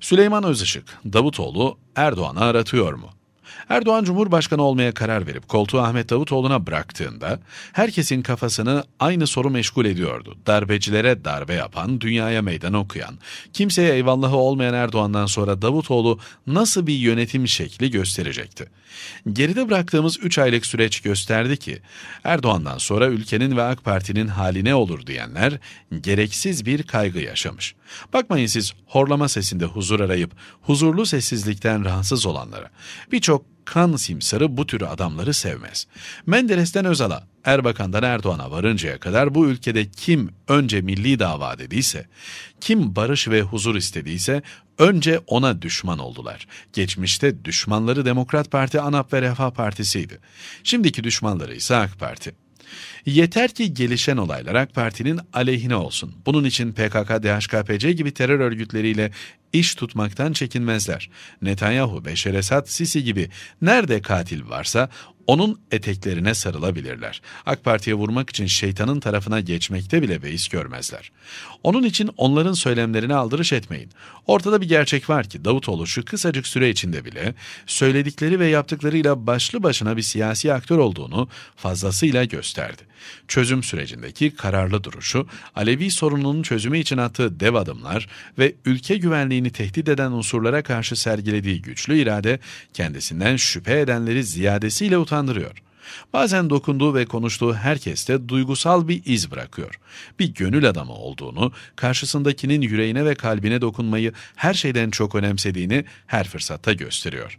Süleyman Özışık, Davutoğlu Erdoğan'ı aratıyor mu? Erdoğan Cumhurbaşkanı olmaya karar verip koltuğu Ahmet Davutoğlu'na bıraktığında herkesin kafasını aynı soru meşgul ediyordu. Darbecilere darbe yapan, dünyaya meydan okuyan, kimseye eyvallahı olmayan Erdoğan'dan sonra Davutoğlu nasıl bir yönetim şekli gösterecekti? Geride bıraktığımız 3 aylık süreç gösterdi ki Erdoğan'dan sonra ülkenin ve AK Parti'nin haline olur diyenler gereksiz bir kaygı yaşamış. Bakmayın siz horlama sesinde huzur arayıp huzurlu sessizlikten rahatsız olanlara. Birçok kan simsarı bu tür adamları sevmez. Menderes'ten Özal'a, Erbakan'dan Erdoğan'a varıncaya kadar bu ülkede kim önce milli dava dediyse, kim barış ve huzur istediyse önce ona düşman oldular. Geçmişte düşmanları Demokrat Parti, ANAP ve Refah Partisi'ydi. Şimdiki düşmanları ise AK Parti. Yeter ki gelişen olaylar AK Parti'nin aleyhine olsun. Bunun için PKK, DHKPC gibi terör örgütleriyle iş tutmaktan çekinmezler. Netanyahu, Beşer Esad, Sisi gibi nerede katil varsa onun eteklerine sarılabilirler. AK Parti'ye vurmak için şeytanın tarafına geçmekte bile beis görmezler. Onun için onların söylemlerine aldırış etmeyin. Ortada bir gerçek var ki Davutoğlu şu kısacık süre içinde bile söyledikleri ve yaptıklarıyla başlı başına bir siyasi aktör olduğunu fazlasıyla gösterdi. Çözüm sürecindeki kararlı duruşu, Alevi sorununun çözümü için attığı dev adımlar ve ülke güvenliğini tehdit eden unsurlara karşı sergilediği güçlü irade kendisinden şüphe edenleri ziyadesiyle utanmıştır utandırıyor. Bazen dokunduğu ve konuştuğu herkeste duygusal bir iz bırakıyor. Bir gönül adamı olduğunu, karşısındakinin yüreğine ve kalbine dokunmayı her şeyden çok önemsediğini her fırsatta gösteriyor.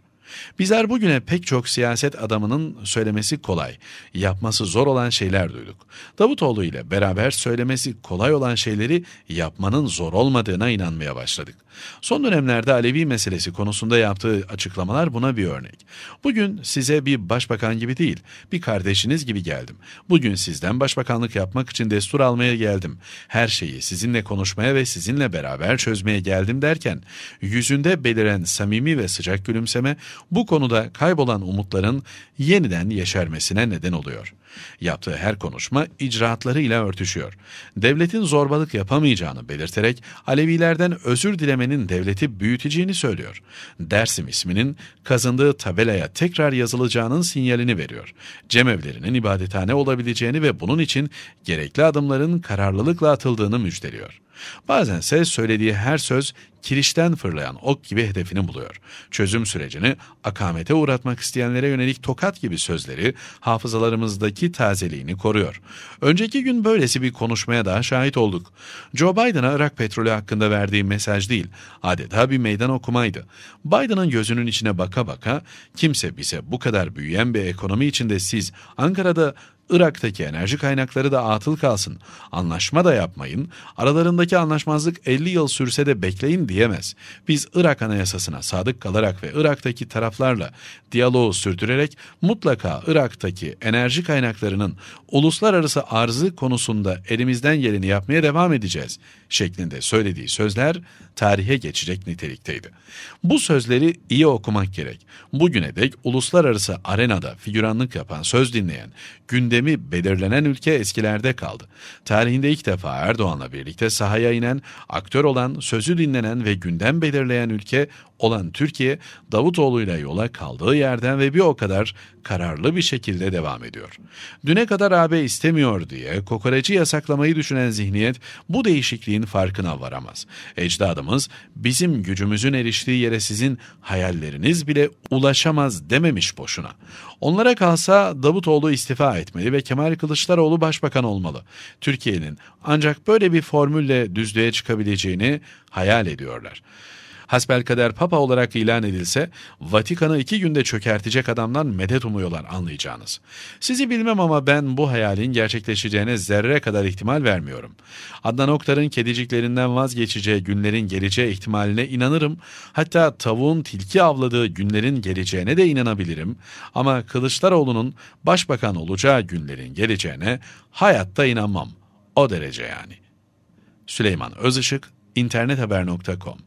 Bizler bugüne pek çok siyaset adamının söylemesi kolay, yapması zor olan şeyler duyduk. Davutoğlu ile beraber söylemesi kolay olan şeyleri yapmanın zor olmadığına inanmaya başladık. Son dönemlerde Alevi meselesi konusunda yaptığı açıklamalar buna bir örnek. Bugün size bir başbakan gibi değil, bir kardeşiniz gibi geldim. Bugün sizden başbakanlık yapmak için destur almaya geldim. Her şeyi sizinle konuşmaya ve sizinle beraber çözmeye geldim derken, yüzünde beliren samimi ve sıcak gülümseme, bu konuda kaybolan umutların yeniden yeşermesine neden oluyor. Yaptığı her konuşma icraatlarıyla örtüşüyor. Devletin zorbalık yapamayacağını belirterek Alevilerden özür dilemenin devleti büyüteceğini söylüyor. Dersim isminin kazındığı tabelaya tekrar yazılacağının sinyalini veriyor. Cemevlerinin ibadethane olabileceğini ve bunun için gerekli adımların kararlılıkla atıldığını müjdeliyor. Bazen ise söylediği her söz kirişten fırlayan ok gibi hedefini buluyor. Çözüm sürecini akamete uğratmak isteyenlere yönelik tokat gibi sözleri hafızalarımızdaki tazeliğini koruyor. Önceki gün böylesi bir konuşmaya daha şahit olduk. Joe Biden'a Irak petrolü hakkında verdiği mesaj değil, adeta bir meydan okumaydı. Biden'ın gözünün içine baka baka kimse bize bu kadar büyüyen bir ekonomi içinde siz Ankara'da Irak'taki enerji kaynakları da atıl kalsın, anlaşma da yapmayın, aralarındaki anlaşmazlık 50 yıl sürse de bekleyin diyemez. Biz Irak Anayasası'na sadık kalarak ve Irak'taki taraflarla diyaloğu sürdürerek mutlaka Irak'taki enerji kaynaklarının uluslararası arzı konusunda elimizden geleni yapmaya devam edeceğiz şeklinde söylediği sözler tarihe geçecek nitelikteydi. Bu sözleri iyi okumak gerek. Bugüne dek uluslararası arenada figüranlık yapan söz dinleyen, günde gündemi belirlenen ülke eskilerde kaldı. Tarihinde ilk defa Erdoğan'la birlikte sahaya inen, aktör olan, sözü dinlenen ve gündem belirleyen ülke olan Türkiye, Davutoğlu ile yola kaldığı yerden ve bir o kadar kararlı bir şekilde devam ediyor. Düne kadar AB istemiyor diye kokoreci yasaklamayı düşünen zihniyet bu değişikliğin farkına varamaz. Ecdadımız bizim gücümüzün eriştiği yere sizin hayalleriniz bile ulaşamaz dememiş boşuna. Onlara kalsa Davutoğlu istifa etmeli olmalıydı ve Kemal Kılıçdaroğlu başbakan olmalı. Türkiye'nin ancak böyle bir formülle düzlüğe çıkabileceğini hayal ediyorlar hasbelkader papa olarak ilan edilse Vatikan'ı iki günde çökertecek adamdan medet umuyorlar anlayacağınız. Sizi bilmem ama ben bu hayalin gerçekleşeceğine zerre kadar ihtimal vermiyorum. Adnan Oktar'ın kediciklerinden vazgeçeceği günlerin geleceği ihtimaline inanırım. Hatta tavuğun tilki avladığı günlerin geleceğine de inanabilirim. Ama Kılıçdaroğlu'nun başbakan olacağı günlerin geleceğine hayatta inanmam. O derece yani. Süleyman Özışık, internethaber.com